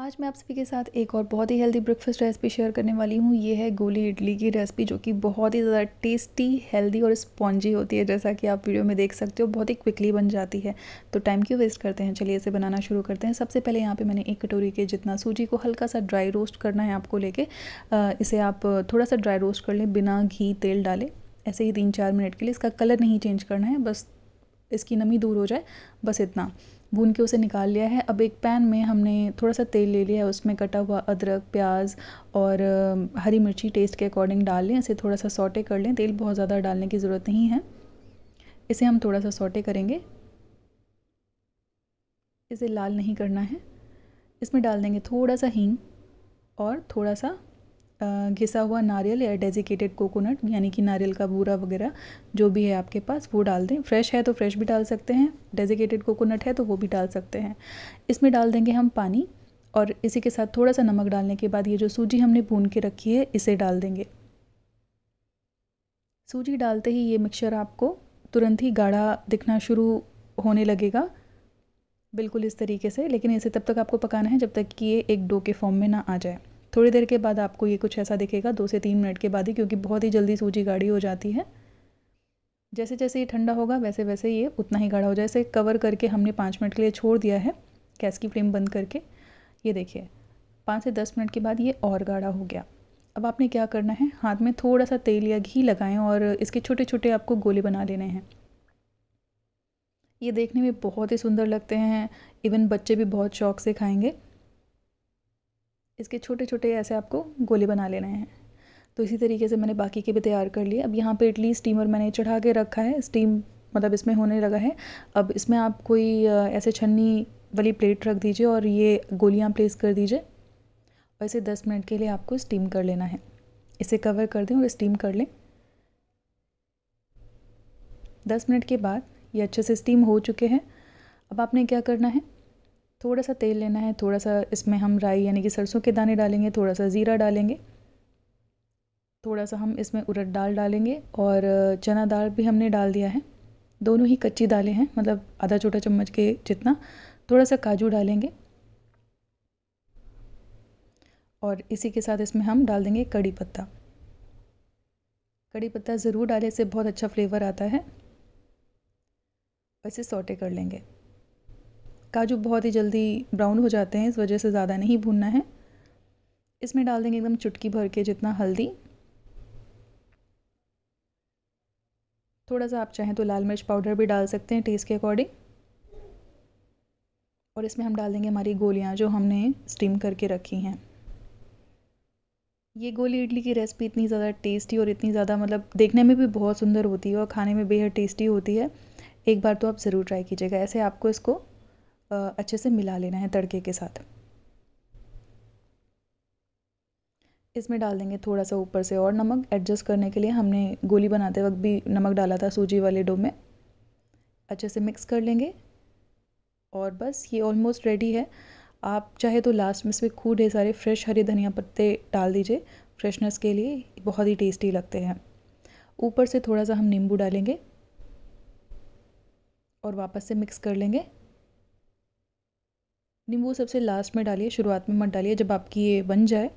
आज मैं आप सभी के साथ एक और बहुत ही हेल्दी ब्रेकफास्ट रेसिपी शेयर करने वाली हूँ ये है गोली इडली की रेसिपी जो कि बहुत ही ज़्यादा टेस्टी हेल्दी और स्पॉन्जी होती है जैसा कि आप वीडियो में देख सकते हो बहुत ही क्विकली बन जाती है तो टाइम क्यों वेस्ट करते हैं चलिए इसे बनाना शुरू करते हैं सबसे पहले यहाँ पर मैंने एक कटोरी के जितना सूजी को हल्का सा ड्राई रोस्ट करना है आपको लेके इसे आप थोड़ा सा ड्राई रोस्ट कर लें बिना घी तेल डालें ऐसे ही तीन चार मिनट के लिए इसका कलर नहीं चेंज करना है बस इसकी नमी दूर हो जाए बस इतना भून के उसे निकाल लिया है अब एक पैन में हमने थोड़ा सा तेल ले लिया है उसमें कटा हुआ अदरक प्याज और हरी मिर्ची टेस्ट के अकॉर्डिंग डाल लें इसे थोड़ा सा सोटे कर लें तेल बहुत ज़्यादा डालने की ज़रूरत नहीं है इसे हम थोड़ा सा सोटे करेंगे इसे लाल नहीं करना है इसमें डाल देंगे थोड़ा सा हींग और थोड़ा सा घिसा हुआ नारियल या डेजिकेटेड कोकोनट यानी कि नारियल का बूरा वगैरह जो भी है आपके पास वो डाल दें फ्रेश है तो फ्रेश भी डाल सकते हैं डेजिकेटेड कोकोनट है तो वो भी डाल सकते हैं इसमें डाल देंगे हम पानी और इसी के साथ थोड़ा सा नमक डालने के बाद ये जो सूजी हमने भून के रखी है इसे डाल देंगे सूजी डालते ही ये मिक्सचर आपको तुरंत ही गाढ़ा दिखना शुरू होने लगेगा बिल्कुल इस तरीके से लेकिन इसे तब तक आपको पकाना है जब तक कि ये एक डो के फॉर्म में ना आ जाए थोड़ी देर के बाद आपको ये कुछ ऐसा दिखेगा दो से तीन मिनट के बाद ही क्योंकि बहुत ही जल्दी सूजी गाढ़ी हो जाती है जैसे जैसे ये ठंडा होगा वैसे वैसे ये उतना ही गाढ़ा हो जाए इसे कवर करके हमने पाँच मिनट के लिए छोड़ दिया है गैस की फ्लेम बंद करके ये देखिए पाँच से दस मिनट के बाद ये और गाढ़ा हो गया अब आपने क्या करना है हाथ में थोड़ा सा तेल या घी लगाएं और इसके छोटे छोटे आपको गोले बना लेने हैं ये देखने में बहुत ही सुंदर लगते हैं इवन बच्चे भी बहुत शौक से खाएंगे इसके छोटे छोटे ऐसे आपको गोले बना लेने हैं तो इसी तरीके से मैंने बाकी के भी तैयार कर लिए अब यहाँ पे इडली स्टीमर मैंने चढ़ा के रखा है स्टीम मतलब इसमें होने लगा है अब इसमें आप कोई ऐसे छन्नी वाली प्लेट रख दीजिए और ये गोलियाँ प्लेस कर दीजिए और इसे दस मिनट के लिए आपको स्टीम कर लेना है इसे कवर कर दें और स्टीम कर लें दस मिनट के बाद ये अच्छे से स्टीम हो चुके हैं अब आपने क्या करना है थोड़ा सा तेल लेना है थोड़ा सा इसमें हम राई यानी कि सरसों के दाने डालेंगे थोड़ा सा ज़ीरा डालेंगे थोड़ा सा हम इसमें उड़द दाल डालेंगे और चना दाल भी हमने डाल दिया है दोनों ही कच्ची दालें हैं मतलब आधा छोटा चम्मच के जितना थोड़ा सा काजू डालेंगे और इसी के साथ इसमें हम डाल देंगे कड़ी पत्ता कड़ी पत्ता ज़रूर डालें इससे बहुत अच्छा फ्लेवर आता है इसे सोटे कर लेंगे काजू बहुत ही जल्दी ब्राउन हो जाते हैं इस वजह से ज़्यादा नहीं भूनना है इसमें डाल देंगे एकदम चुटकी भर के जितना हल्दी थोड़ा सा आप चाहें तो लाल मिर्च पाउडर भी डाल सकते हैं टेस्ट के अकॉर्डिंग और इसमें हम डाल देंगे हमारी गोलियाँ जो हमने स्टीम करके रखी हैं ये गोली इडली की रेसिपी इतनी ज़्यादा टेस्टी और इतनी ज़्यादा मतलब देखने में भी बहुत सुंदर होती है और खाने में बेहद टेस्टी होती है एक बार तो आप ज़रूर ट्राई कीजिएगा ऐसे आपको इसको अच्छे से मिला लेना है तड़के के साथ इसमें डाल देंगे थोड़ा सा ऊपर से और नमक एडजस्ट करने के लिए हमने गोली बनाते वक्त भी नमक डाला था सूजी वाले डो में अच्छे से मिक्स कर लेंगे और बस ये ऑलमोस्ट रेडी है आप चाहे तो लास्ट में इसमें खूब ढेर सारे फ्रेश हरे धनिया पत्ते डाल दीजिए फ्रेशनेस के लिए बहुत ही टेस्टी लगते हैं ऊपर से थोड़ा सा हम नींबू डालेंगे और वापस से मिक्स कर लेंगे नींबू सबसे लास्ट में डालिए शुरुआत में मत डालिए जब आपकी ये बन जाए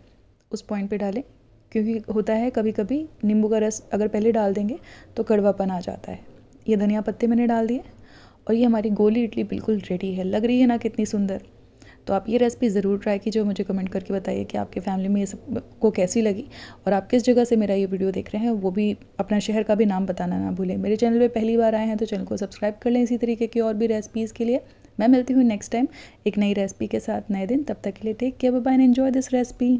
उस पॉइंट पे डालें क्योंकि होता है कभी कभी नींबू का रस अगर पहले डाल देंगे तो कड़वापन आ जाता है ये धनिया पत्ते मैंने डाल दिए और ये हमारी गोली इडली बिल्कुल रेडी है लग रही है ना कितनी सुंदर तो आप ये रेसिपी ज़रूर ट्राई कीजिए मुझे कमेंट करके बताइए कि आपके फैमिली में ये सब को कैसी लगी और आप किस जगह से मेरा ये वीडियो देख रहे हैं वो भी अपना शहर का भी नाम बताना ना भूलें मेरे चैनल पे पहली बार आए हैं तो चैनल को सब्सक्राइब कर लें इसी तरीके की और भी रेसिपीज़ के लिए मैं मिलती हूँ नेक्स्ट टाइम एक नई रेसिपी के साथ नए दिन तब तक के लिए take care bye and enjoy this recipe